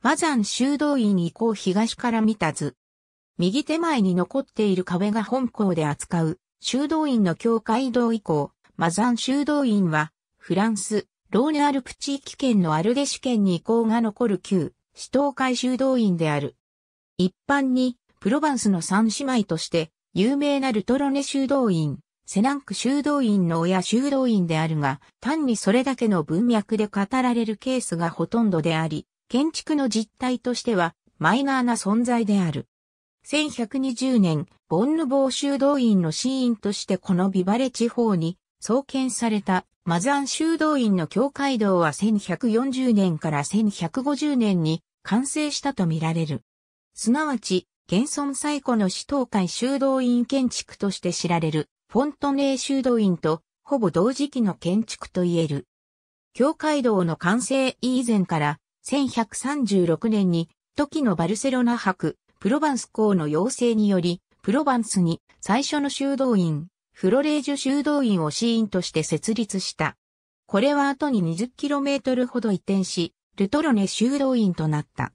マザン修道院以降東から見た図。右手前に残っている壁が本校で扱う修道院の教会道以降、マザン修道院は、フランス、ローネアルプ地域圏のアルデシ県に移行が残る旧、死闘会修道院である。一般に、プロヴァンスの三姉妹として、有名なルトロネ修道院、セナンク修道院の親修道院であるが、単にそれだけの文脈で語られるケースがほとんどであり、建築の実態としてはマイナーな存在である。1120年、ボンヌー修道院のシーンとしてこのビバレ地方に創建されたマザン修道院の教会堂は1140年から1150年に完成したとみられる。すなわち、現存最古の市東海修道院建築として知られるフォントネー修道院とほぼ同時期の建築と言える。教会堂の完成以前から1136年に、時のバルセロナ博、プロヴァンス公の要請により、プロヴァンスに最初の修道院、フロレージュ修道院を死因として設立した。これは後に 20km ほど移転し、ルトロネ修道院となった。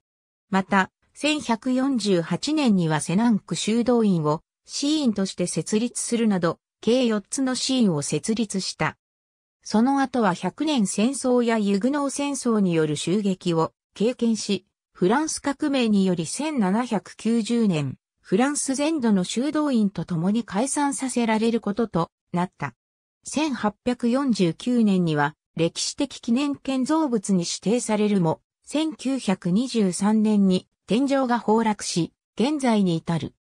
また、1148年にはセナンク修道院をシーンとして設立するなど、計4つのシーンを設立した。その後は100年戦争やユグノー戦争による襲撃を経験し、フランス革命により1790年、フランス全土の修道院と共に解散させられることとなった。1849年には歴史的記念建造物に指定されるも、1923年に天井が崩落し、現在に至る。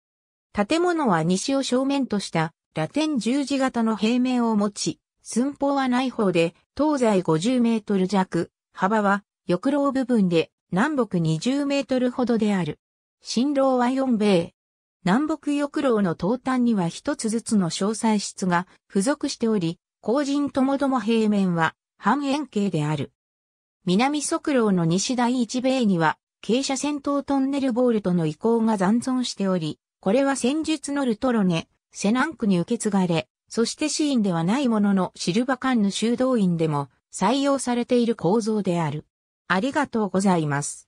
建物は西を正面としたラテン十字型の平面を持ち、寸法はない方で、東西50メートル弱、幅は翼廊部分で南北20メートルほどである。新廊は4米。南北翼廊の東端には一つずつの詳細室が付属しており、後陣ともども平面は半円形である。南側廊の西第一米には、傾斜戦闘トンネルボールとの移行が残存しており、これは戦術のルトロネ、セナンクに受け継がれ、そしてシーンではないもののシルバカンヌ修道院でも採用されている構造である。ありがとうございます。